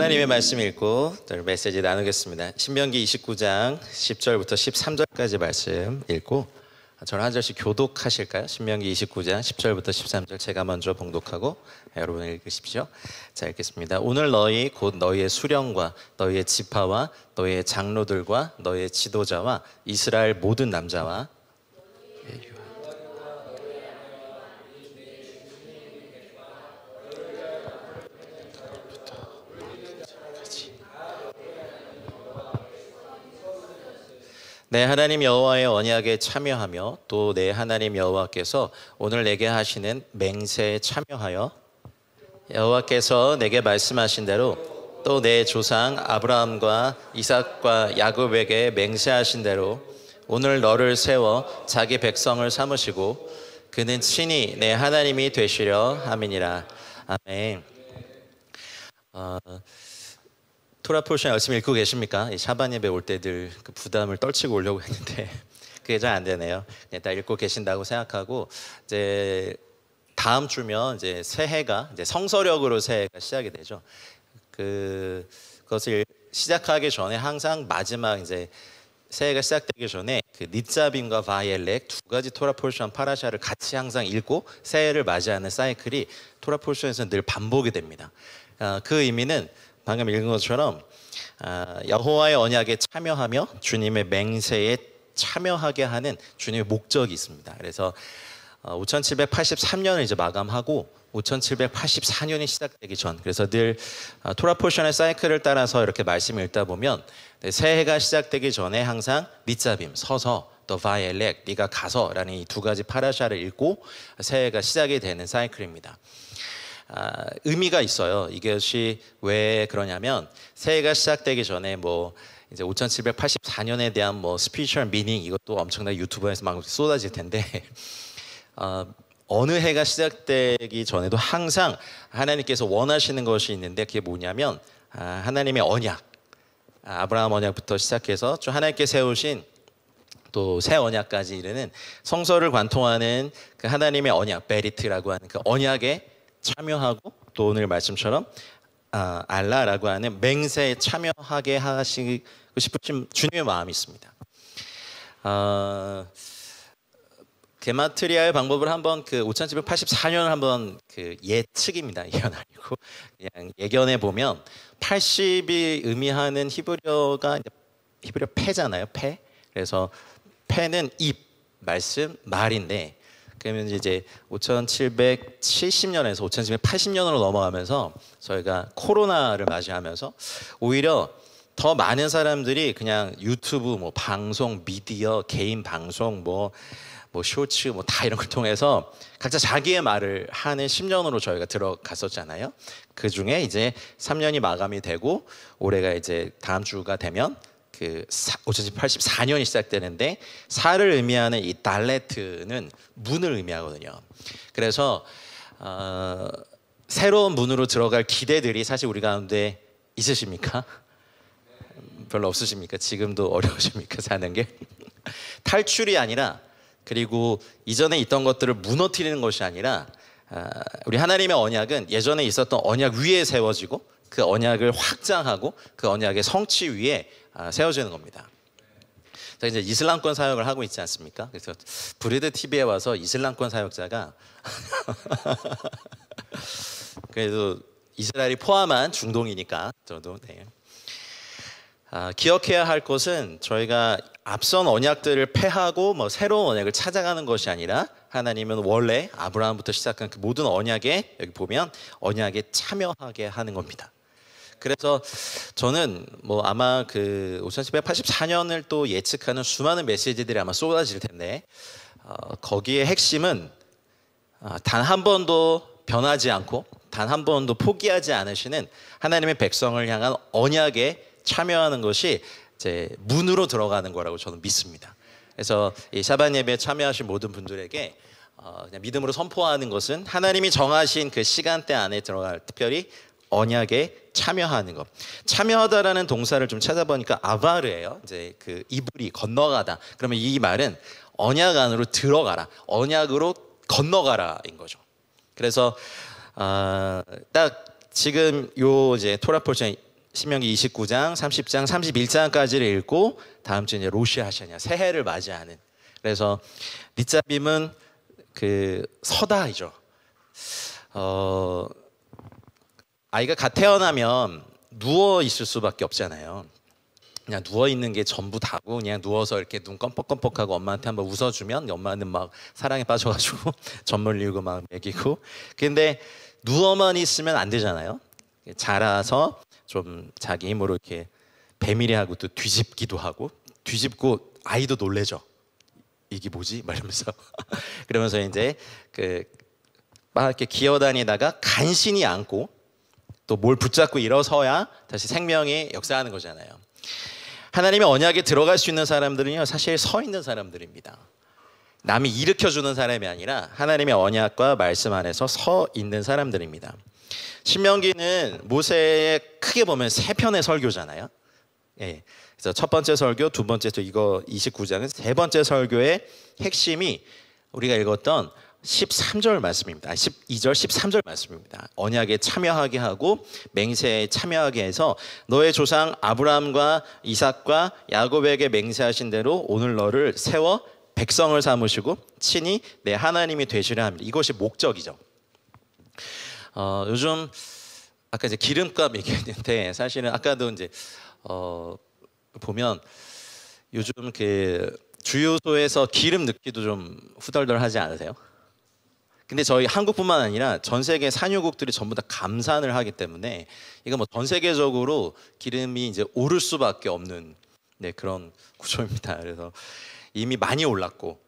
하나님의 말씀 읽고 또 메시지 나누겠습니다. 신명기 29장 10절부터 13절까지 말씀 읽고 저는 한 절씩 교독하실까요? 신명기 29장 10절부터 13절 제가 먼저 봉독하고 여러분 읽으십시오. 자 읽겠습니다. 오늘 너희 곧 너희의 수령과 너희의 지파와 너희의 장로들과 너희의 지도자와 이스라엘 모든 남자와 내 하나님 여호와의 언약에 참여하며 또 내 하나님 여호와께서 오늘 내게 하시는 맹세에 참여하여 여호와께서 내게 말씀하신 대로 또 내 조상 아브라함과 이삭과 야곱에게 맹세하신 대로 오늘 너를 세워 자기 백성을 삼으시고 그는 친히 내 하나님이 되시려 함이니라 아멘. 어... 토라 포션 열심히 읽고 계십니까? 샤반 예배 올 때들 그 부담을 떨치고 오려고 했는데 그게 잘 안 되네요. 일단 네, 읽고 계신다고 생각하고 이제 다음 주면 이제 새해가 이제 성서력으로 새해가 시작이 되죠. 그 그것을 시작하기 전에 항상 마지막 이제 새해가 시작되기 전에 그 니자빔과 바이엘렉 두 가지 토라 포션 파라샤를 같이 항상 읽고 새해를 맞이하는 사이클이 토라 포션에서 늘 반복이 됩니다. 어, 그 의미는 방금 읽은 것처럼 아, 여호와의 언약에 참여하며 주님의 맹세에 참여하게 하는 주님의 목적이 있습니다. 그래서 5783년을 어, 이제 마감하고 5784년이 시작되기 전 그래서 늘 아, 토라 포션의 사이클을 따라서 이렇게 말씀을 읽다 보면 네, 새해가 시작되기 전에 항상 니자빔 서서 또 바이엘렉 네가 가서라는 이 두 가지 파라샤를 읽고 새해가 시작이 되는 사이클입니다. 아, 의미가 있어요. 이것이 왜 그러냐면 새해가 시작되기 전에 뭐 이제 5784년에 대한 뭐 스피셜 미닝 이것도 엄청나게 유튜브에서 막 쏟아질 텐데 어, 어느 해가 시작되기 전에도 항상 하나님께서 원하시는 것이 있는데 그게 뭐냐면 아, 하나님의 언약 아, 아브라함 언약부터 시작해서 또 하나님께 세우신 또 새 언약까지 이르는 성서를 관통하는 그 하나님의 언약 베리트라고 하는 그 언약의 참여하고 또 오늘 말씀처럼 아, 알라라고 하는 맹세에 참여하게 하시고 싶으신 주님의 마음이 있습니다. 아, 게마트리아의 방법을 한번 그 5784년을 한번 그 예측입니다. 예언 아니고 그냥 예견해 보면 80이 의미하는 히브리어가 히브리어 패잖아요. 패. 그래서 패는 입, 말씀, 말인데 그러면 이제 5770년에서 5780년으로 넘어가면서 저희가 코로나를 맞이하면서 오히려 더 많은 사람들이 그냥 유튜브 뭐 방송 미디어 개인 방송 뭐뭐 뭐 쇼츠 뭐 다 이런 걸 통해서 각자 자기의 말을 하는 10년으로 저희가 들어갔었잖아요. 그 중에 이제 3년이 마감이 되고 올해가 이제 다음 주가 되면 그 5,784년이 시작되는데 사를 의미하는 이 달레트는 문을 의미하거든요. 그래서 어, 새로운 문으로 들어갈 기대들이 사실 우리 가운데 있으십니까? 음, 별로 없으십니까? 지금도 어려우십니까? 사는 게 탈출이 아니라 그리고 이전에 있던 것들을 무너뜨리는 것이 아니라 아, 우리 하나님의 언약은 예전에 있었던 언약 위에 세워지고 그 언약을 확장하고 그 언약의 성취 위에 아, 세워지는 겁니다. 자 이제 이슬람권 사역을 하고 있지 않습니까? 그래서 브리드 TV에 와서 이슬람권 사역자가 그래도 이스라엘이 포함한 중동이니까 저도 네. 아, 기억해야 할 것은 저희가 앞선 언약들을 패하고 뭐 새로운 언약을 찾아가는 것이 아니라 하나님은 원래 아브라함부터 시작한 그 모든 언약에 여기 보면 언약에 참여하게 하는 겁니다. 그래서 저는 뭐 아마 그5 1 8 4년을또 예측하는 수많은 메시지들이 아마 쏟아질 텐데 어, 거기에 핵심은 어, 단한 번도 변하지 않고 단 한 번도 포기하지 않으시는 하나님의 백성을 향한 언약에 참여하는 것이 제 문으로 들어가는 거라고 저는 믿습니다. 그래서 이 샤반 예배에 참여하신 모든 분들에게 어, 믿음으로 선포하는 것은 하나님이 정하신 그 시간대 안에 들어갈 특별히 언약에 참여하는 것. 참여하다라는 동사를 좀 찾아보니까 아바르예요. 이제 그 이불이 건너가다. 그러면 이 말은 언약 안으로 들어가라. 언약으로 건너가라인 거죠. 그래서 어, 딱 지금 요 이제 토라 포션 신명기 29장, 30장, 31장까지를 읽고 다음 주이 로시 하샤냐 새해를 맞이하는. 그래서 니자빔은 그 서다이죠. 어, 아이가 갓 태어나면 누워 있을 수밖에 없잖아요. 그냥 누워 있는 게 전부 다고 그냥 누워서 이렇게 눈 껌뻑껌뻑하고 엄마한테 한번 웃어주면 엄마는 막 사랑에 빠져가지고 전물리고막 먹이고 근데 누워만 있으면 안 되잖아요. 자라서 좀 자기 힘으로 이렇게 배밀이하고 또 뒤집기도 하고 뒤집고 아이도 놀래죠. 이게 뭐지? 말하면서 그러면서 이제 그막 이렇게 기어다니다가 간신히 안고 또뭘 붙잡고 일어서야 다시 생명이 역사하는 거잖아요. 하나님의 언약에 들어갈 수 있는 사람들은요, 사실 서 있는 사람들입니다. 남이 일으켜주는 사람이 아니라 하나님의 언약과 말씀 안에서 서 있는 사람들입니다. 신명기는 모세의 크게 보면 세 편의 설교잖아요. 예. 그래서 첫 번째 설교, 두 번째 이거 29장은 세 번째 설교의 핵심이 우리가 읽었던 13절 말씀입니다. 12절 13절 말씀입니다. 언약에 참여하게 하고 맹세에 참여하게 해서 너의 조상 아브라함과 이삭과 야곱에게 맹세하신 대로 오늘 너를 세워 백성을 삼으시고 친히 내 하나님이 되시려 합니다. 이것이 목적이죠. 어, 요즘 아까 이제 기름값 얘기했는데 사실은 아까도 이제 어, 보면 요즘 그 주유소에서 기름 넣기도 좀 후덜덜하지 않으세요? 근데 저희 한국뿐만 아니라 전 세계 산유국들이 전부 다 감산을 하기 때문에 이건 뭐전 세계적으로 기름이 이제 오를 수밖에 없는 네, 그런 구조입니다. 그래서 이미 많이 올랐고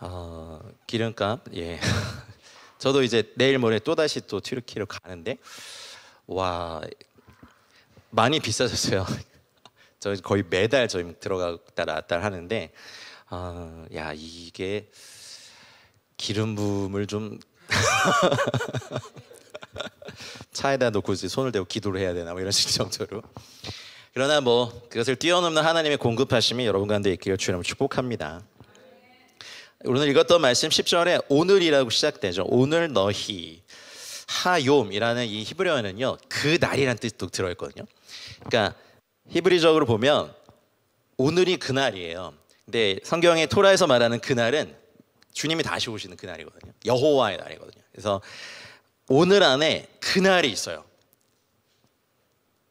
어, 기름값 예. 저도 이제 내일 모레 또 다시 또 튀르키로 가는데 와 많이 비싸졌어요. 저 거의 매달 저희 들어갔다 나왔다 하는데 어, 야 이게 기름 부음을 좀 차에다 놓고 이제 손을 대고 기도를 해야 되나 뭐 이런 식 정도로 그러나 뭐 그것을 뛰어넘는 하나님의 공급하심이 여러분 가운데 있기를 주님을 축복합니다. 오늘 읽었던 말씀 10절에 오늘이라고 시작되죠. 오늘 너희 하욤이라는 이 히브리어는요. 그 날이란 뜻도 들어 있거든요. 그러니까 히브리적으로 보면 오늘이 그날이에요. 근데 성경의 토라에서 말하는 그날은 주님이 다시 오시는 그날이거든요. 여호와의 날이거든요. 그래서 오늘 안에 그날이 있어요.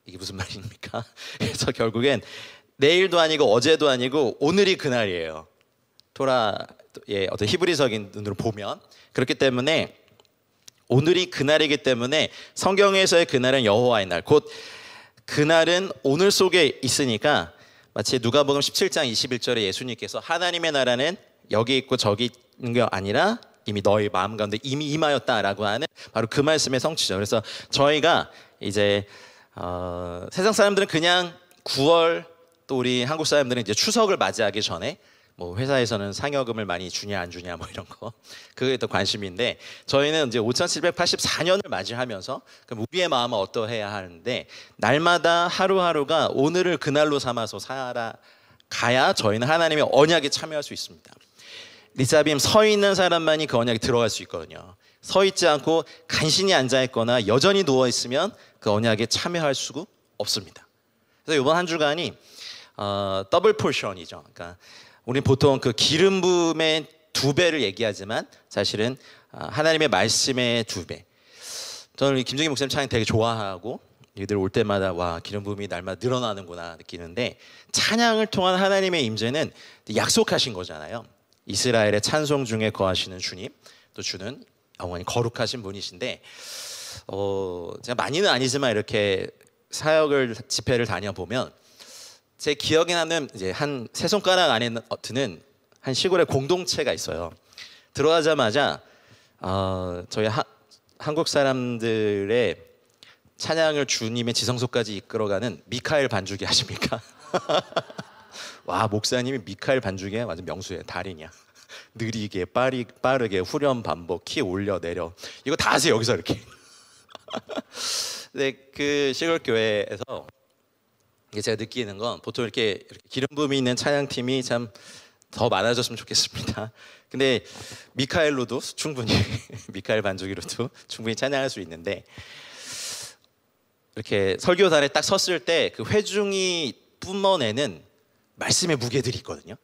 이게 무슨 말입니까? 그래서 결국엔 내일도 아니고 어제도 아니고 오늘이 그날이에요. 토라의 어떤 히브리적인 눈으로 보면 그렇기 때문에 오늘이 그날이기 때문에 성경에서의 그날은 여호와의 날. 곧 그날은 오늘 속에 있으니까 마치 누가복음 17장 21절에 예수님께서 하나님의 나라는 여기 있고 저기 있는 게 아니라 이미 너희 마음 가운데 이미 임하였다라고 하는 바로 그 말씀의 성취죠. 그래서 저희가 이제 어, 세상 사람들은 그냥 9월 또 우리 한국 사람들은 이제 추석을 맞이하기 전에 뭐 회사에서는 상여금을 많이 주냐 안 주냐 뭐 이런 거 그게 또 관심인데 저희는 이제 5,784년을 맞이하면서 그럼 우리의 마음은 어떠해야 하는데 날마다 하루하루가 오늘을 그날로 삼아서 살아 가야 저희는 하나님의 언약에 참여할 수 있습니다. 리사빔 서 있는 사람만이 그 언약에 들어갈 수 있거든요. 서 있지 않고 간신히 앉아 있거나 여전히 누워 있으면 그 언약에 참여할 수 없습니다. 그래서 이번 한 주간이 어, 더블 포션이죠. 그러니까 우리 보통 그 기름 부음의 두 배를 얘기하지만 사실은 어, 하나님의 말씀의 두 배. 저는 김정희 목사님 찬양 되게 좋아하고 이들 올 때마다 와 기름 부음이 날마다 늘어나는구나 느끼는데 찬양을 통한 하나님의 임재는 약속하신 거잖아요. 이스라엘의 찬송 중에 거하시는 주님, 또 주는 영원히 거룩하신 분이신데, 어, 제가 많이는 아니지만 이렇게 사역을 집회를 다녀보면 제 기억에 남는 이제 한 세 손가락 안에 드는 한 시골의 공동체가 있어요. 들어가자마자 어, 저희 하, 한국 사람들의 찬양을 주님의 지성소까지 이끌어가는 미카엘 반죽이아십니까 와 목사님이 미카엘 반죽에 완전 명수의 달인이야. 느리게 빠리, 빠르게 후렴 반복 키 올려 내려 이거 다 하세요 여기서 이렇게. 근데 그 시골 교회에서 제가 느끼는 건 보통 이렇게, 이렇게 기름 붐이 있는 찬양팀이 참 더 많아졌으면 좋겠습니다. 근데 미카엘로도 충분히 미카엘 반죽이로도 충분히 찬양할 수 있는데 이렇게 설교단에 딱 섰을 때 그 회중이 뿜어내는 말씀의 무게들이 있거든요.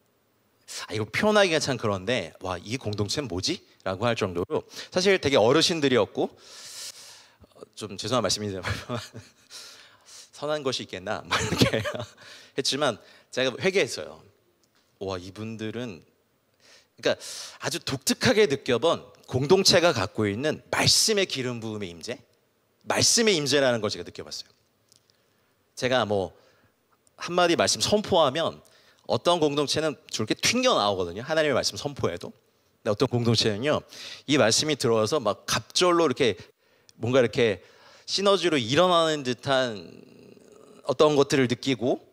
아, 이걸 표현하기가 참 그런데 와 이 공동체는 뭐지? 라고 할 정도로 사실 되게 어르신들이었고 어, 좀 죄송한 말씀이지만 선한 것이 있겠나 뭐 이렇게 했지만 제가 회개했어요. 와 이분들은 그러니까 아주 독특하게 느껴본 공동체가 갖고 있는 말씀의 기름 부음의 임재, 말씀의 임재라는 걸 제가 느껴봤어요. 제가 뭐 한마디 말씀 선포하면 어떤 공동체는 저렇게 튕겨 나오거든요. 하나님의 말씀 선포해도. 근데 어떤 공동체는요. 이 말씀이 들어와서 막 갑절로 이렇게 뭔가 이렇게 시너지로 일어나는 듯한 어떤 것들을 느끼고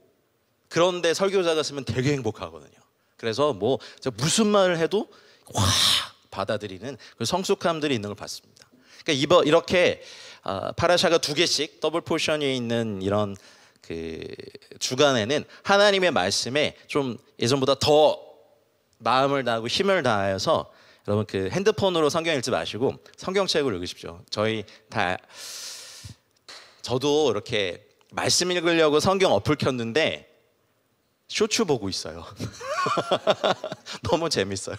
그런데 설교자가 쓰면 되게 행복하거든요. 그래서 뭐 무슨 말을 해도 확 받아들이는 그 성숙함들이 있는 걸 봤습니다. 그러니까 이렇게 아, 파라샤가 두 개씩 더블 포션이 있는 이런 그 주간에는 하나님의 말씀에 좀 예전보다 더 마음을 다하고 힘을 다하여서 여러분 그 핸드폰으로 성경 읽지 마시고 성경책을 읽으십시오. 저희 다 저도 이렇게 말씀 읽으려고 성경 어플 켰는데 쇼츠 보고 있어요. 너무 재밌어요.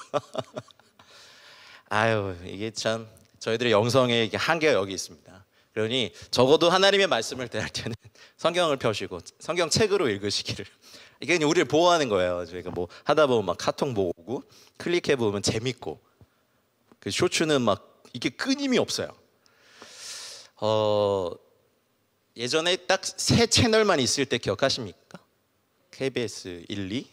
아유 이게 참 저희들의 영성의 한계가 여기 있습니다. 그러니 적어도 하나님의 말씀을 대할 때는 성경을 펴시고 성경 책으로 읽으시기를. 이게 우리를 보호하는 거예요. 저희가 뭐 하다 보면 막 카톡 보고 클릭해 보면 재밌고 그 쇼츠는 막 이게 끊임이 없어요. 어 예전에 딱 세 채널만 있을 때 기억하십니까? KBS 1, 2,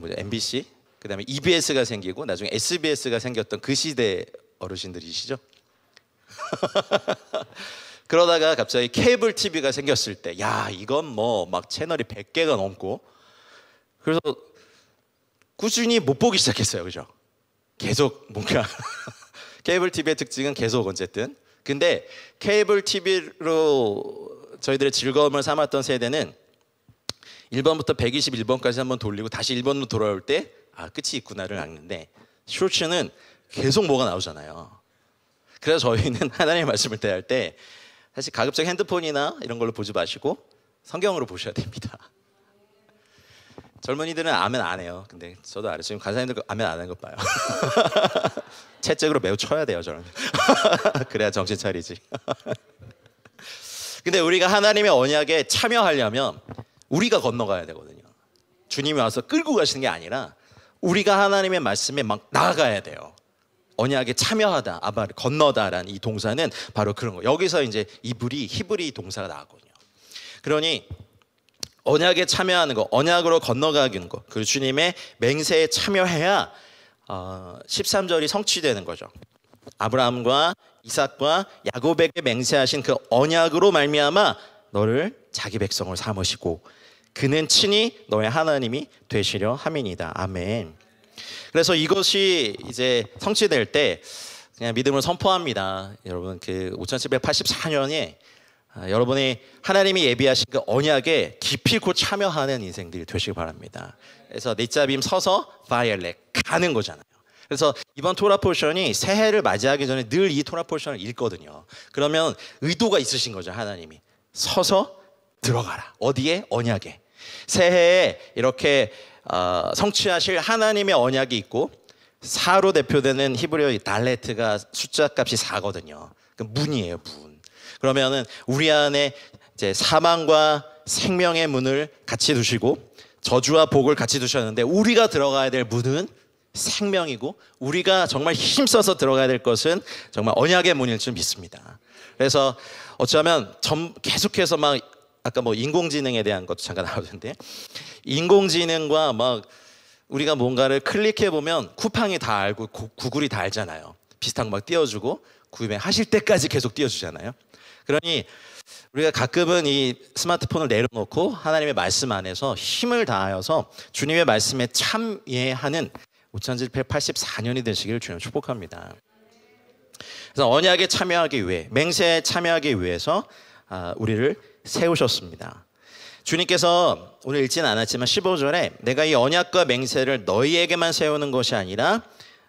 뭐 MBC, 그다음에 EBS가 생기고 나중에 SBS가 생겼던 그 시대 어르신들이시죠? 그러다가 갑자기 케이블 TV가 생겼을 때, 야, 이건 뭐 막 채널이 100개가 넘고. 그래서 꾸준히 못 보기 시작했어요. 그죠? 계속 뭔가. 케이블 TV의 특징은 계속 언제든. 근데 케이블 TV로 저희들의 즐거움을 삼았던 세대는 1번부터 121번까지 한번 돌리고 다시 1번으로 돌아올 때, 아, 끝이 있구나를 아는데, 쇼츠는 계속 뭐가 나오잖아요. 그래서 저희는 하나님의 말씀을 대할 때 사실 가급적 핸드폰이나 이런 걸로 보지 마시고 성경으로 보셔야 됩니다. 젊은이들은 아멘 안 해요. 근데 저도 알아요. 지금 간사님들 아멘 안 하는 것 봐요. 채찍으로 매우 쳐야 돼요, 저는. 그래야 정신 차리지. 근데 우리가 하나님의 언약에 참여하려면 우리가 건너가야 되거든요. 주님이 와서 끌고 가시는 게 아니라 우리가 하나님의 말씀에 막 나아가야 돼요. 언약에 참여하다, 아바 건너다라는 이 동사는 바로 그런 거. 여기서 이제 이불이 히브리 동사가 나거든요. 그러니 언약에 참여하는 거, 언약으로 건너가는 거, 그 주님의 맹세에 참여해야 어, 13절이 성취되는 거죠. 아브라함과 이삭과 야곱에게 맹세하신 그 언약으로 말미암아 너를 자기 백성을 삼으시고 그는 친히 너의 하나님이 되시려 함이니다. 아멘. 그래서 이것이 이제 성취될 때 그냥 믿음을 선포합니다. 여러분 그 5784년에 아, 여러분이 하나님이 예비하신 그 언약에 기필코 참여하는 인생들이 되시기 바랍니다. 그래서 네자빔 서서 바이엘렉 가는 거잖아요. 그래서 이번 토라 포션이 새해를 맞이하기 전에 늘 이 토라 포션을 읽거든요. 그러면 의도가 있으신 거죠, 하나님이. 서서 들어가라. 어디에? 언약에. 새해에 이렇게 어, 성취하실 하나님의 언약이 있고 4로 대표되는 히브리어 달레트가 숫자값이 4거든요. 그 문이에요, 문. 그러면은 우리 안에 이제 사망과 생명의 문을 같이 두시고 저주와 복을 같이 두셨는데 우리가 들어가야 될 문은 생명이고 우리가 정말 힘써서 들어가야 될 것은 정말 언약의 문일 줄 믿습니다. 그래서 어쩌면 계속해서 막 아까 뭐 인공지능에 대한 것도 잠깐 나오던데 인공지능과 막 우리가 뭔가를 클릭해 보면 쿠팡이 다 알고 구, 구글이 다 알잖아요. 비슷한 거 막 띄워주고 구매하실 때까지 계속 띄워주잖아요. 그러니 우리가 가끔은 이 스마트폰을 내려놓고 하나님의 말씀 안에서 힘을 다하여서 주님의 말씀에 참예하는 5784년이 되시기를 주님 축복합니다. 그래서 언약에 참여하기 위해 맹세에 참여하기 위해서 아, 우리를 세우셨습니다. 주님께서 오늘 읽지는 않았지만 15절에 내가 이 언약과 맹세를 너희에게만 세우는 것이 아니라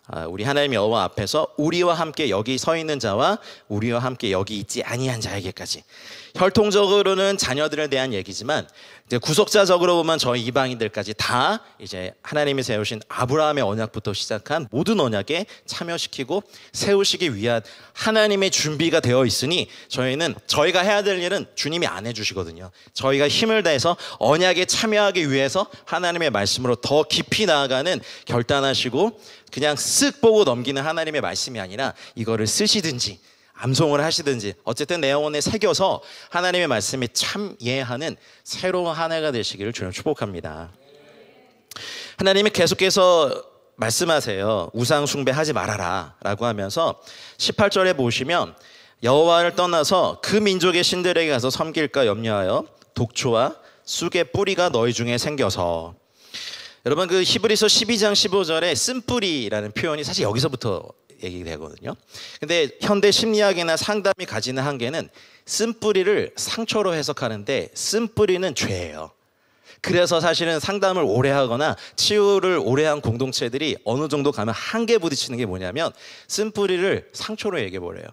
아, 우리 하나님 여호와 앞에서 우리와 함께 여기 서 있는 자와 우리와 함께 여기 있지 아니한 자에게까지 혈통적으로는 자녀들에 대한 얘기지만 이제 구속자적으로 보면 저희 이방인들까지 다 이제 하나님이 세우신 아브라함의 언약부터 시작한 모든 언약에 참여시키고 세우시기 위한 하나님의 준비가 되어 있으니 저희는 저희가 해야 될 일은 주님이 안 해주시거든요. 저희가 힘을 다해서 언약에 참여하기 위해서 하나님의 말씀으로 더 깊이 나아가는 결단하시고 그냥 쓱 보고 넘기는 하나님의 말씀이 아니라 이거를 쓰시든지 암송을 하시든지 어쨌든 내 영혼에 새겨서 하나님의 말씀이 참예하는 새로운 한 해가 되시기를 주님 축복합니다. 하나님이 계속해서 말씀하세요. 우상 숭배하지 말아라라고 하면서 18절에 보시면 여호와를 떠나서 그 민족의 신들에게 가서 섬길까 염려하여 독초와 쑥의 뿌리가 너희 중에 생겨서 여러분 그 히브리서 12장 15절에 쓴뿌리라는 표현이 사실 여기서부터 얘기되거든요. 근데 현대 심리학이나 상담이 가지는 한계는 쓴뿌리를 상처로 해석하는데 쓴뿌리는 죄예요. 그래서 사실은 상담을 오래 하거나 치유를 오래 한 공동체들이 어느 정도 가면 한계 부딪히는 게 뭐냐면 쓴뿌리를 상처로 얘기해 버려요.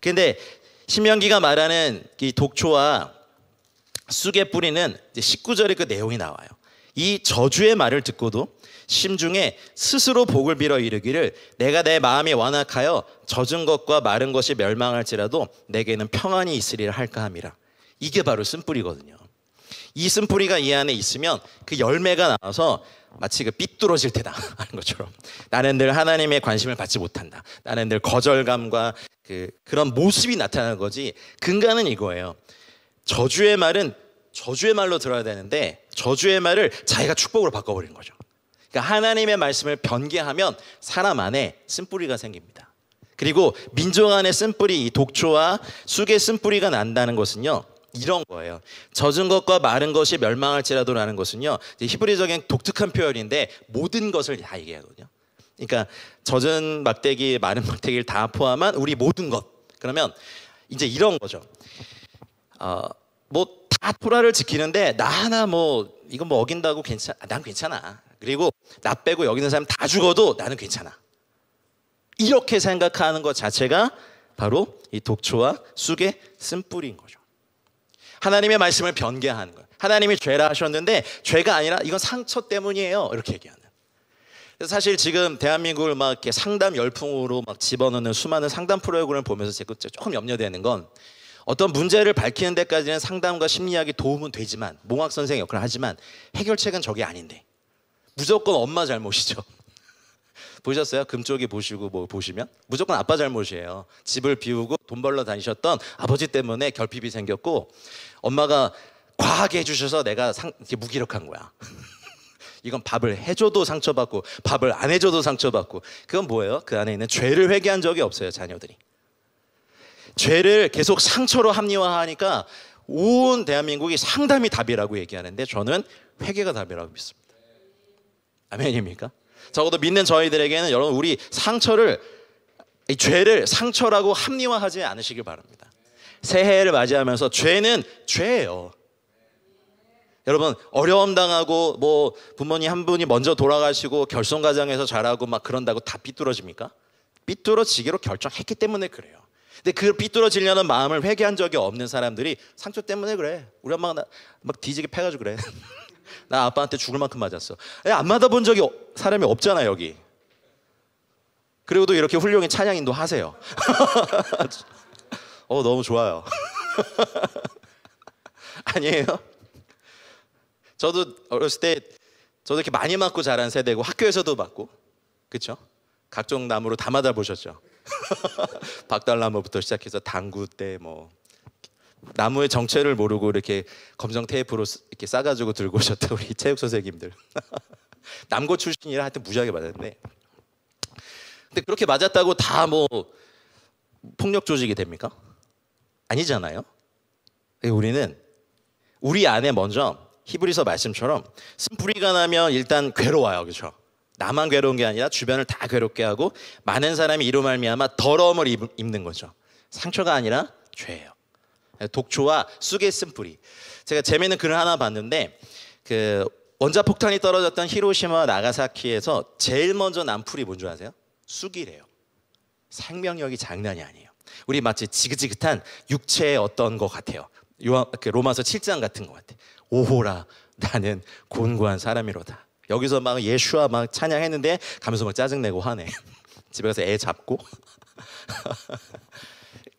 근데 신명기가 말하는 이 독초와 쑥의 뿌리는 19절에 그 내용이 나와요. 이 저주의 말을 듣고도 심중에 스스로 복을 빌어 이르기를 내가 내 마음이 완악하여 젖은 것과 마른 것이 멸망할지라도 내게는 평안이 있으리라 할까 함이라. 이게 바로 쓴뿌리거든요. 이 쓴뿌리가 이 안에 있으면 그 열매가 나와서 마치 그 삐뚤어질 테다 하는 것처럼 나는 늘 하나님의 관심을 받지 못한다. 나는 늘 거절감과 그 그런 모습이 나타나는 거지. 근간은 이거예요. 저주의 말은 저주의 말로 들어야 되는데 저주의 말을 자기가 축복으로 바꿔버린 거죠. 그러니까 하나님의 말씀을 변개하면 사람 안에 쓴뿌리가 생깁니다. 그리고 민족 안에 쓴뿌리, 독초와 쑥의 쓴뿌리가 난다는 것은요. 이런 거예요. 젖은 것과 마른 것이 멸망할지라도라는 것은요. 히브리적인 독특한 표현인데 모든 것을 다 얘기하거든요. 그러니까 젖은 막대기, 마른 막대기를 다 포함한 우리 모든 것. 그러면 이제 이런 거죠. 어, 뭐다 토라를 지키는데 나 하나 뭐 이건 뭐 어긴다고 괜찮, 아, 난 괜찮아. 그리고 나 빼고 여기 있는 사람 다 죽어도 나는 괜찮아. 이렇게 생각하는 것 자체가 바로 이 독초와 쑥의 쓴뿌리인 거죠. 하나님의 말씀을 변개하는 거예요. 하나님이 죄라 하셨는데 죄가 아니라 이건 상처 때문이에요. 이렇게 얘기하는. 그래서 사실 지금 대한민국을 막 이렇게 상담 열풍으로 막 집어넣는 수많은 상담 프로그램을 보면서 제가 조금 염려되는 건 어떤 문제를 밝히는 데까지는 상담과 심리학이 도움은 되지만 몽학 선생 역할을 하지만 해결책은 저게 아닌데 무조건 엄마 잘못이죠. 보셨어요? 금쪽이 보시고 뭐 보시면 무조건 아빠 잘못이에요. 집을 비우고 돈 벌러 다니셨던 아버지 때문에 결핍이 생겼고 엄마가 과하게 해주셔서 내가 상, 이렇게 무기력한 거야. 이건 밥을 해줘도 상처받고 밥을 안 해줘도 상처받고 그건 뭐예요? 그 안에 있는 죄를 회개한 적이 없어요 자녀들이. 죄를 계속 상처로 합리화하니까 온 대한민국이 상담이 답이라고 얘기하는데 저는 회개가 답이라고 믿습니다. 아멘입니까? 적어도 믿는 저희들에게는 여러분 우리 상처를 죄를 상처라고 합리화하지 않으시길 바랍니다. 새해를 맞이하면서 죄는 죄예요. 여러분 어려움 당하고 뭐 부모님 한 분이 먼저 돌아가시고 결손가정에서 자라고 막 그런다고 다 삐뚤어집니까? 삐뚤어지기로 결정했기 때문에 그래요. 근데 그 삐뚤어지려는 마음을 회개한 적이 없는 사람들이 상처 때문에 그래. 우리 엄마가 나, 막 뒤지게 패가지고 그래. 나 아빠한테 죽을 만큼 맞았어. 예, 안 맞아본 적이 사람이 없잖아 여기. 그리고 도 이렇게 훌륭한 찬양인도 하세요. 어 너무 좋아요. 아니에요? 저도 어렸을 때 저도 이렇게 많이 맞고 자란 세대고 학교에서도 맞고 그렇죠? 각종 나무로 다 맞아 보셨죠? 박달나무부터 시작해서 당구 때뭐 나무의 정체를 모르고 이렇게 검정 테이프로 이렇게 싸가지고 들고 오셨던 우리 체육 선생님들. 남고 출신이라 하여튼 무지하게 맞았네. 근데 그렇게 맞았다고 다 뭐 폭력 조직이 됩니까? 아니잖아요. 예, 우리는 우리 안에 먼저 히브리서 말씀처럼 쓴뿌리가 나면 일단 괴로워요. 그죠 나만 괴로운 게 아니라 주변을 다 괴롭게 하고 많은 사람이 이로 말미암아 더러움을 입는 거죠. 상처가 아니라 죄예요. 예, 독초와 쑥의 쓴뿌리 제가 재미있는 글을 하나 봤는데 그 원자폭탄이 떨어졌던 히로시마 나가사키에서 제일 먼저 난 풀이 뭔줄 아세요? 쑥이래요. 생명력이 장난이 아니에요. 우리 마치 지긋지긋한 육체의 어떤 것 같아요. 요한, 그 로마서 7장 같은 것 같아. 오호라 나는 곤고한 사람이로다. 여기서 막 예수와 막 찬양했는데 가면서 막 짜증내고 화내. 집에 가서 애 잡고.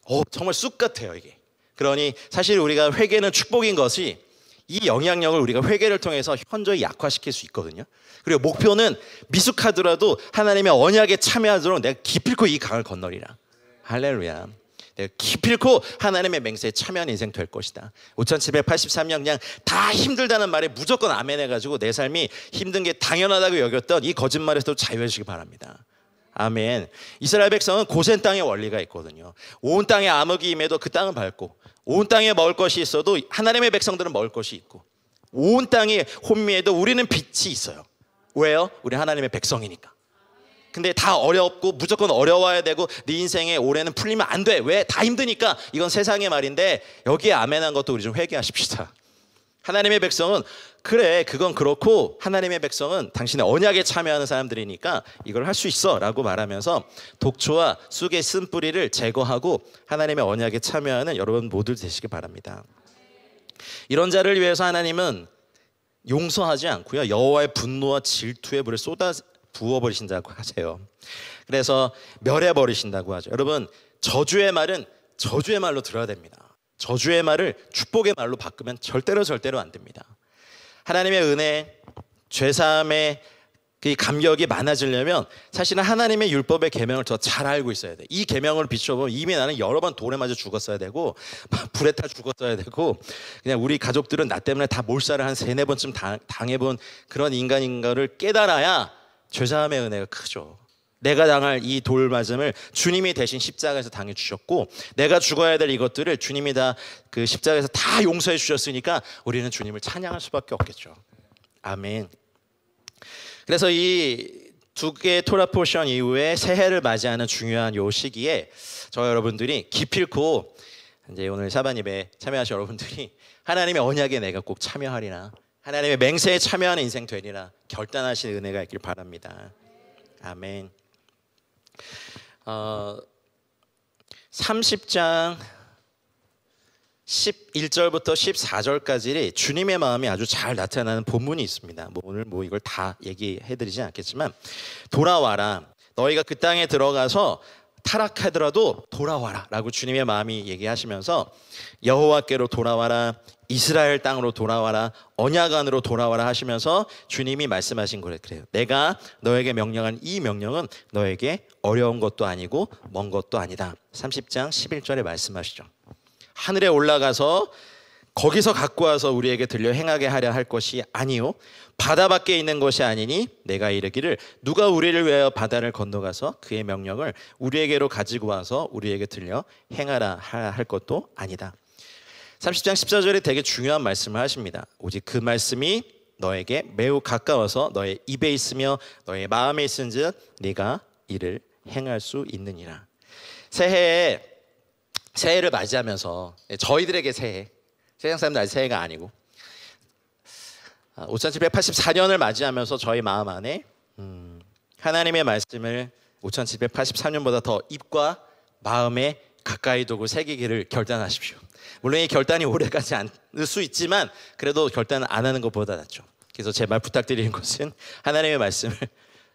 어, 정말 쑥 같아요 이게. 그러니 사실 우리가 회개는 축복인 것이 이 영향력을 우리가 회개를 통해서 현저히 약화시킬 수 있거든요. 그리고 목표는 미숙하더라도 하나님의 언약에 참여하도록 내가 기필코 이 강을 건너리라. 할렐루야. 내가 기필코 하나님의 맹세에 참여한 인생 될 것이다. 5783년 그냥 다 힘들다는 말에 무조건 아멘 해가지고 내 삶이 힘든 게 당연하다고 여겼던 이 거짓말에서도 자유해주시기 바랍니다. 아멘. 이스라엘 백성은 고센 땅의 원리가 있거든요. 온 땅에 암흑이 임해도 그 땅은 밝고, 온 땅에 먹을 것이 있어도 하나님의 백성들은 먹을 것이 있고, 온 땅이 혼미해도 우리는 빛이 있어요. 왜요? 우리 하나님의 백성이니까. 근데 다 어렵고 무조건 어려워야 되고 네 인생에 올해는 풀리면 안 돼. 왜? 다 힘드니까. 이건 세상의 말인데 여기에 아멘한 것도 우리 좀 회개하십시다. 하나님의 백성은 그래 그건 그렇고 하나님의 백성은 당신의 언약에 참여하는 사람들이니까 이걸 할 수 있어라고 말하면서 독초와 쑥의 쓴뿌리를 제거하고 하나님의 언약에 참여하는 여러분 모두 되시길 바랍니다. 이런 자를 위해서 하나님은 용서하지 않고요 여호와의 분노와 질투의 불을 쏟아 부어 버리신다고 하세요. 그래서 멸해 버리신다고 하죠. 여러분 저주의 말은 저주의 말로 들어야 됩니다. 저주의 말을 축복의 말로 바꾸면 절대로 절대로 안 됩니다. 하나님의 은혜, 죄사함의 그 감격이 많아지려면 사실은 하나님의 율법의 계명을 더 잘 알고 있어야 돼. 이 계명을 비춰보면 이미 나는 여러 번 돌에 맞아 죽었어야 되고 불에 타 죽었어야 되고 그냥 우리 가족들은 나 때문에 다 몰살을 한 세네 번쯤 당, 해본 그런 인간인 가를 깨달아야 죄사함의 은혜가 크죠. 내가 당할 이 돌맞음을 주님이 대신 십자가에서 당해 주셨고 내가 죽어야 될 이것들을 주님이 다 그 십자가에서 다 용서해 주셨으니까 우리는 주님을 찬양할 수밖에 없겠죠. 아멘. 그래서 이 두 개의 토라 포션 이후에 새해를 맞이하는 중요한 요 시기에 저 여러분들이 기필코 이제 오늘 사바님에 참여하신 여러분들이 하나님의 언약에 내가 꼭 참여하리라 하나님의 맹세에 참여하는 인생 되리라 결단하신 은혜가 있길 바랍니다. 아멘. 어, 30장 11절부터 14절까지를 주님의 마음이 아주 잘 나타나는 본문이 있습니다. 뭐 오늘 뭐 이걸 다 얘기해드리진 않겠지만 돌아와라. 너희가 그 땅에 들어가서 타락하더라도 돌아와라라고 주님의 마음이 얘기하시면서 여호와께로 돌아와라 이스라엘 땅으로 돌아와라 언약 안으로 돌아와라 하시면서 주님이 말씀하신 거래 그래요. 내가 너에게 명령한 이 명령은 너에게 어려운 것도 아니고 먼 것도 아니다. 30장 11절에 말씀하시죠. 하늘에 올라가서 거기서 갖고 와서 우리에게 들려 행하게 하려 할 것이 아니요 바다 밖에 있는 것이 아니니 내가 이르기를 누가 우리를 위하여 바다를 건너가서 그의 명령을 우리에게로 가지고 와서 우리에게 들려 행하라 할 것도 아니다. 30장 14절에 되게 중요한 말씀을 하십니다. 오직 그 말씀이 너에게 매우 가까워서 너의 입에 있으며 너의 마음에 있은즉 네가 이를 행할 수 있느니라. 새해에 새해를 맞이하면서 저희들에게 새해 세상 사람들 새해가 아니고 5 7 8 4년을 맞이하면서 저희 마음 안에 음, 하나님의 말씀을 5783년보다 더 입과 마음에 가까이 두고 새기기를 결단하십시오. 물론 이 결단이 오래가지 않을 수 있지만 그래도 결단안 하는 것보다 낫죠. 그래서 제발 부탁드리는 것은 하나님의 말씀을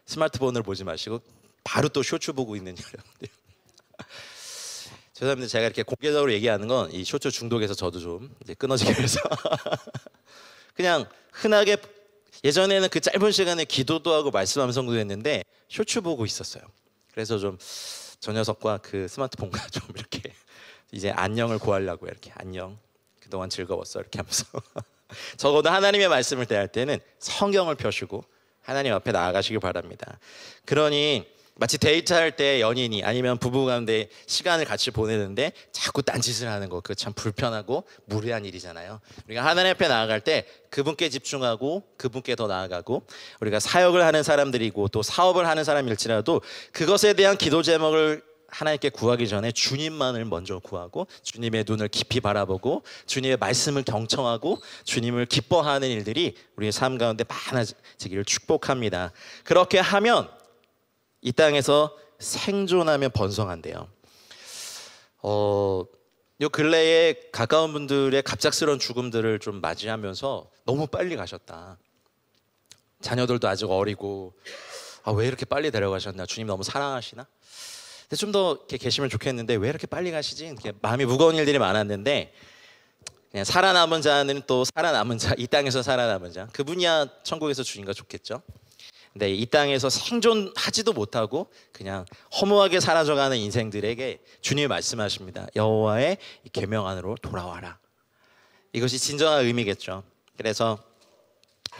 스마트폰을 보지 마시고 바로 또 쇼츠 보고 있는 여러분들. 죄송합니다. 제가 이렇게 공개적으로 얘기하는 건 이 쇼츠 중독에서 저도 좀 끊어지게 해서 그냥 흔하게 예전에는 그 짧은 시간에 기도도 하고 말씀 하 암송도 했는데 쇼츠 보고 있었어요. 그래서 좀 저 녀석과 그 스마트폰과 좀 이렇게 이제 안녕을 구하려고 이렇게 안녕 그동안 즐거웠어 이렇게 하면서 적어도 하나님의 말씀을 대할 때는 성경을 펴시고 하나님 앞에 나아가시길 바랍니다. 그러니 마치 데이트할 때 연인이 아니면 부부 가운데 시간을 같이 보내는데 자꾸 딴짓을 하는 거 그거 참 불편하고 무례한 일이잖아요. 우리가 하나님 앞에 나아갈 때 그분께 집중하고 그분께 더 나아가고 우리가 사역을 하는 사람들이고 또 사업을 하는 사람일지라도 그것에 대한 기도 제목을 하나님께 구하기 전에 주님만을 먼저 구하고 주님의 눈을 깊이 바라보고 주님의 말씀을 경청하고 주님을 기뻐하는 일들이 우리의 삶 가운데 많아지기를 축복합니다. 그렇게 하면 이 땅에서 생존하면 번성한대요. 어, 요 근래에 가까운 분들의 갑작스러운 죽음들을 좀 맞이하면서 너무 빨리 가셨다. 자녀들도 아직 어리고 아, 왜 이렇게 빨리 데려가셨나? 주님 너무 사랑하시나? 좀더 이렇게 계시면 좋겠는데 왜 이렇게 빨리 가시지? 이렇게 마음이 무거운 일들이 많았는데 그냥 살아남은 자는 또 살아남은 자, 이 땅에서 살아남은 자. 그분이야 천국에서 주님과 좋겠죠. 근이 땅에서 생존하지도 못하고 그냥 허무하게 사라져가는 인생들에게 주님이 말씀하십니다. 여호와의 계명 안으로 돌아와라. 이것이 진정한 의미겠죠. 그래서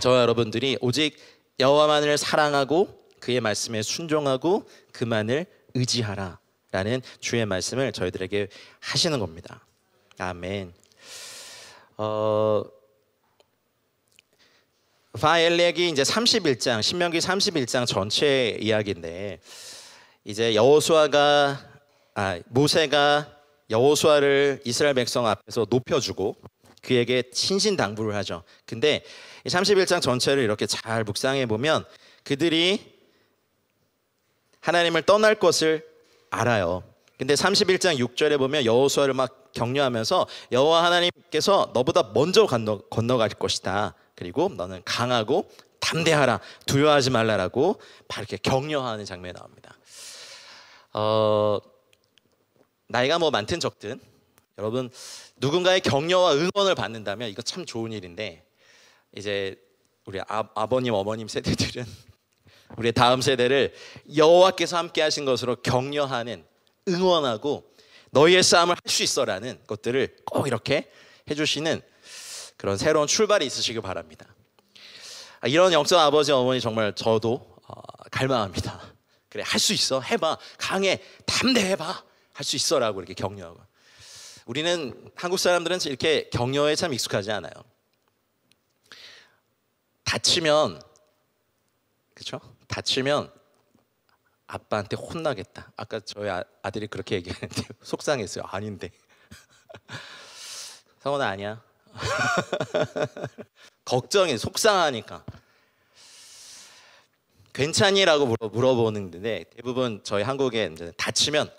저와 여러분들이 오직 여호와만을 사랑하고 그의 말씀에 순종하고 그만을 의지하라. 라는 주의 말씀을 저희들에게 하시는 겁니다. 아멘. 어, 바엘렉이 이제 31장 신명기 31장 전체 이야기인데 이제 여호수아가 아, 모세가 여호수아를 이스라엘 백성 앞에서 높여주고 그에게 신신당부를 하죠. 근데 31장 전체를 이렇게 잘 묵상해 보면 그들이 하나님을 떠날 것을 알아요. 근데 31장 6절에 보면 여호수아를 막 격려하면서 여호와 하나님께서 너보다 먼저 건너, 건너갈 것이다. 그리고 너는 강하고 담대하라 두려워하지 말라라고 이렇게 격려하는 장면이 나옵니다. 어, 나이가 뭐 많든 적든 여러분 누군가의 격려와 응원을 받는다면 이거 참 좋은 일인데 이제 우리 아, 버님 어머님 세대들은 우리 다음 세대를 여호와께서 함께 하신 것으로 격려하는 응원하고 너희의 싸움을 할 수 있어라는 것들을 꼭 이렇게 해주시는 그런 새로운 출발이 있으시길 바랍니다. 아, 이런 영적 아버지 어머니 정말 저도 어, 갈망합니다. 그래 할 수 있어 해봐 강해 담대해봐 할 수 있어라고 이렇게 격려하고 우리는 한국 사람들은 이렇게 격려에 참 익숙하지 않아요. 다치면 그렇죠? 다치면 아빠한테 혼나겠다. 아까 저희 아, 들이 그렇게 얘기했는데 속상했어요. 아닌데. 성원아 아니야. 걱정이 속상하니까. 괜찮이라고 물어보는데 대부분 저희 한국에 다치면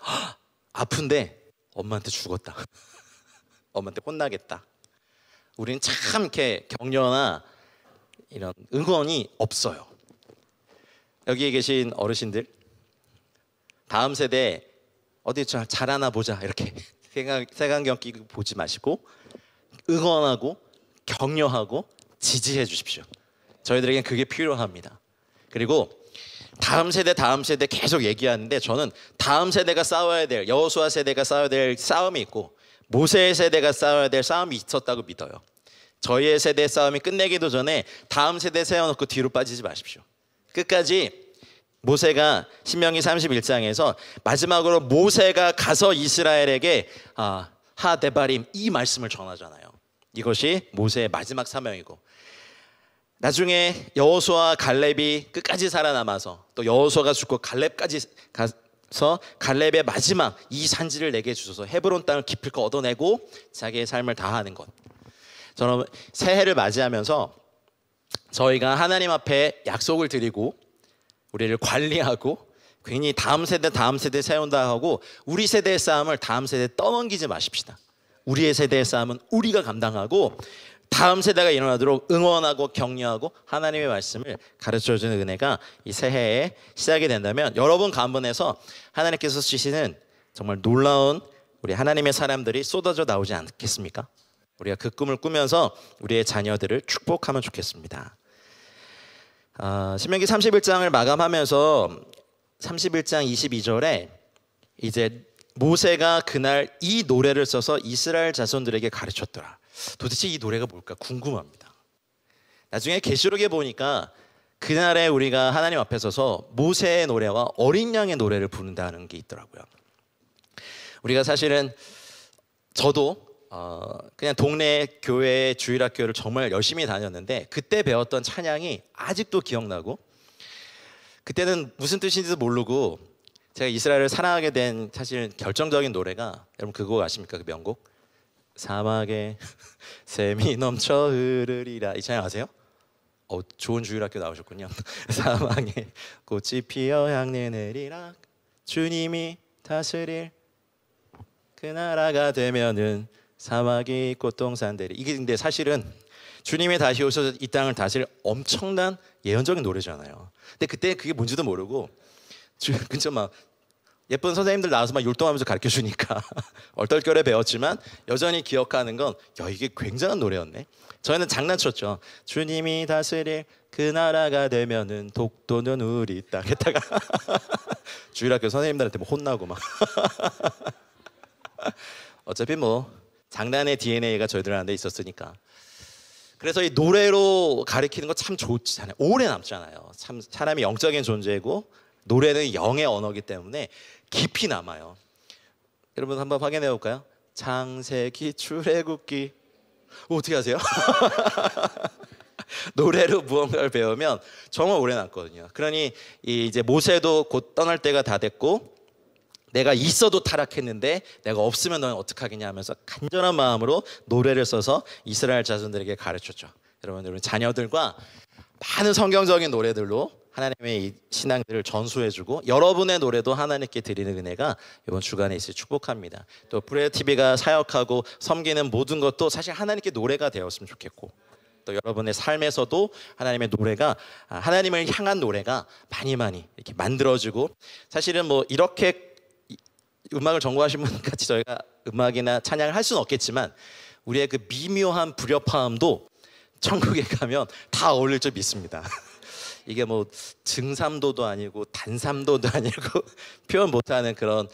아픈데 엄마한테 죽었다. 엄마한테 혼나겠다. 우리는 참 이렇게 격려나 이런 응원이 없어요. 여기 계신 어르신들 다음 세대 어디 잘 자라나 보자 이렇게 생각 색안경 끼고 보지 마시고 응원하고 격려하고 지지해 주십시오. 저희들에게 그게 필요합니다. 그리고 다음 세대 다음 세대 계속 얘기하는데 저는 다음 세대가 싸워야 될 여호수아 세대가 싸워야 될 싸움이 있고 모세 세대가 싸워야 될 싸움이 있었다고 믿어요. 저희의 세대 싸움이 끝내기도 전에 다음 세대 세워놓고 뒤로 빠지지 마십시오. 끝까지 모세가 신명기 31장에서 마지막으로 모세가 가서 이스라엘에게 아, 하데바림 이 말씀을 전하잖아요. 이것이 모세의 마지막 사명이고 나중에 여호수아 갈렙이 끝까지 살아남아서 또 여호수아가 죽고 갈렙까지 가서 갈렙의 마지막 이 산지를 내게 주셔서 헤브론 땅을 깊을거 얻어내고 자기의 삶을 다하는 것. 저는 새해를 맞이하면서 저희가 하나님 앞에 약속을 드리고 우리를 관리하고 괜히 다음 세대 다음 세대 세운다 하고 우리 세대의 싸움을 다음 세대에 떠넘기지 마십시다. 우리의 세대의 싸움은 우리가 감당하고 다음 세대가 일어나도록 응원하고 격려하고 하나님의 말씀을 가르쳐 주는 은혜가 이 새해에 시작이 된다면 여러분 가문에서 하나님께서 주시는 정말 놀라운 우리 하나님의 사람들이 쏟아져 나오지 않겠습니까? 우리가 그 꿈을 꾸면서 우리의 자녀들을 축복하면 좋겠습니다. 아, 신명기 31장을 마감하면서 31장 22절에 이제 모세가 그날 이 노래를 써서 이스라엘 자손들에게 가르쳤더라. 도대체 이 노래가 뭘까 궁금합니다. 나중에 계시록에 보니까 그날에 우리가 하나님 앞에 서서 모세의 노래와 어린 양의 노래를 부른다는 게 있더라고요. 우리가 사실은 저도 어 그냥 동네 교회 주일학교를 정말 열심히 다녔는데 그때 배웠던 찬양이 아직도 기억나고 그때는 무슨 뜻인지도 모르고 제가 이스라엘을 사랑하게 된 사실 결정적인 노래가 여러분 그거 아십니까? 그 명곡 사막에 샘이 넘쳐 흐르리라 이 찬양 아세요? 어, 좋은 주일학교 나오셨군요. 사망에 꽃이 피어 향내 내리라 주님이 다스릴 그 나라가 되면은 사막이 꽃동산 되리. 이게 근데 사실은 주님이 다시 오셔서 이 땅을 다실 엄청난 예언적인 노래잖아요. 근데 그때 그게 뭔지도 모르고 주, 근처 막 예쁜 선생님들 나와서 막 율동하면서 가르쳐 주니까 얼떨결에 배웠지만 여전히 기억하는 건야 이게 굉장한 노래였네. 저희는 장난쳤죠. 주님이 다스릴 그 나라가 되면은 독도는 우리 땅 했다가 주일학교 선생님들한테 뭐 혼나고 막 어차피 뭐 장난의 DNA가 저희들한테 있었으니까 그래서 이 노래로 가리키는 거 참 좋잖아요. 오래 남잖아요. 참 사람이 영적인 존재고 노래는 영의 언어기 때문에 깊이 남아요. 여러분 한번 확인해 볼까요? 창세기 출애굽기 어떻게 하세요? 노래로 무언가를 배우면 정말 오래 남거든요. 그러니 이제 모세도 곧 떠날 때가 다 됐고 내가 있어도 타락했는데 내가 없으면 너는 어떡하겠냐 하면서 간절한 마음으로 노래를 써서 이스라엘 자손들에게 가르쳤죠. 여러분, 여러분 자녀들과 많은 성경적인 노래들로 하나님의 신앙들을 전수해주고 여러분의 노래도 하나님께 드리는 은혜가 이번 주간에 있을 축복합니다. 또 브레 TV가 사역하고 섬기는 모든 것도 사실 하나님께 노래가 되었으면 좋겠고 또 여러분의 삶에서도 하나님의 노래가 아, 하나님을 향한 노래가 많이 많이 이렇게 만들어지고 사실은 뭐 이렇게 음악을 전공하신 분 같이 저희가 음악이나 찬양을 할 수는 없겠지만 우리의 그 미묘한 불협화음도 천국에 가면 다 어울릴 줄 믿습니다. 이게 뭐 증삼도도 아니고 단삼도도 아니고 표현 못하는 그런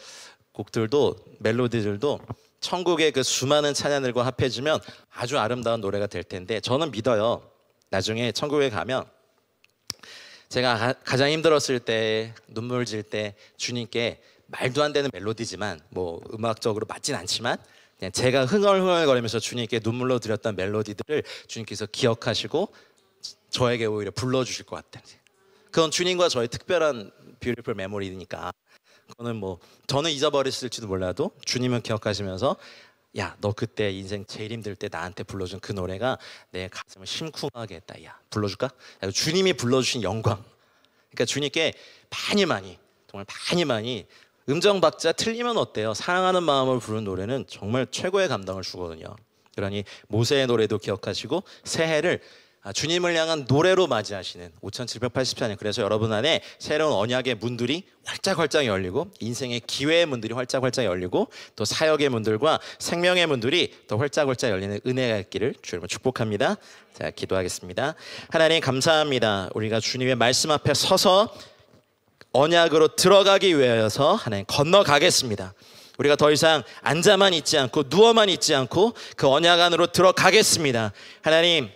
곡들도 멜로디들도 천국의 그 수많은 찬양들과 합해지면 아주 아름다운 노래가 될 텐데 저는 믿어요. 나중에 천국에 가면 제가 가장 힘들었을 때 눈물 질때 주님께 말도 안 되는 멜로디지만 뭐 음악적으로 맞진 않지만 그냥 제가 흥얼흥얼거리면서 주님께 눈물로 드렸던 멜로디들을 주님께서 기억하시고 저에게 오히려 불러주실 것 같아요. 그건 주님과 저의 특별한 뷰티풀 메모리니까 그거는 뭐 저는 잊어버렸을지도 몰라도 주님은 기억하시면서 야 너 그때 인생 제일 힘들 때 나한테 불러준 그 노래가 내 가슴을 심쿵하게 했다 야 불러줄까? 야, 주님이 불러주신 영광 그러니까 주님께 많이 많이 정말 많이 많이 음정 박자 틀리면 어때요? 사랑하는 마음을 부른 노래는 정말 최고의 감당을 주거든요. 그러니 모세의 노래도 기억하시고 새해를 아, 주님을 향한 노래로 맞이하시는 5784년 그래서 여러분 안에 새로운 언약의 문들이 활짝활짝 열리고 인생의 기회의 문들이 활짝활짝 열리고 또 사역의 문들과 생명의 문들이 더 활짝활짝 열리는 은혜가 있기를 주님을 축복합니다 자 기도하겠습니다 하나님 감사합니다 우리가 주님의 말씀 앞에 서서 언약으로 들어가기 위해서 하나님 건너가겠습니다. 우리가 더 이상 앉아만 있지 않고 누워만 있지 않고 그 언약 안으로 들어가겠습니다. 하나님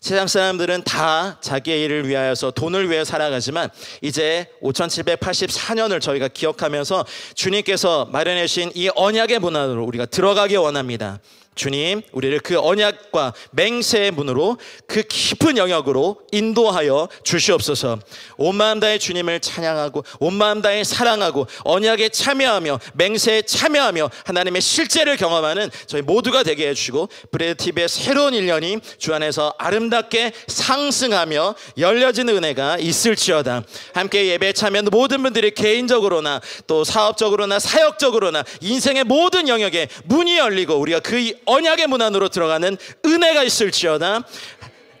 세상 사람들은 다 자기의 일을 위하여서 돈을 위해 살아가지만 이제 5784년을 저희가 기억하면서 주님께서 마련해 주신 이 언약의 문안으로 우리가 들어가기 원합니다. 주님, 우리를 그 언약과 맹세의 문으로 그 깊은 영역으로 인도하여 주시옵소서. 온 마음 다해 주님을 찬양하고 온 마음 다해 사랑하고 언약에 참여하며 맹세에 참여하며 하나님의 실제를 경험하는 저희 모두가 되게 해 주시고 브레드 TV의 새로운 1년이 주 안에서 아름답게 상승하며 열려진 은혜가 있을지어다. 함께 예배에 참여한 모든 분들이 개인적으로나 또 사업적으로나 사역적으로나 인생의 모든 영역에 문이 열리고 우리가 그 언약의 문 안으로 들어가는 은혜가 있을지어다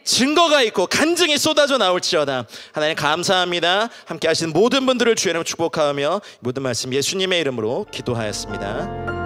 증거가 있고 간증이 쏟아져 나올지어다. 하나님 감사합니다. 함께 하시는 모든 분들을 주의 이 축복하며 모든 말씀 예수님의 이름으로 기도하였습니다.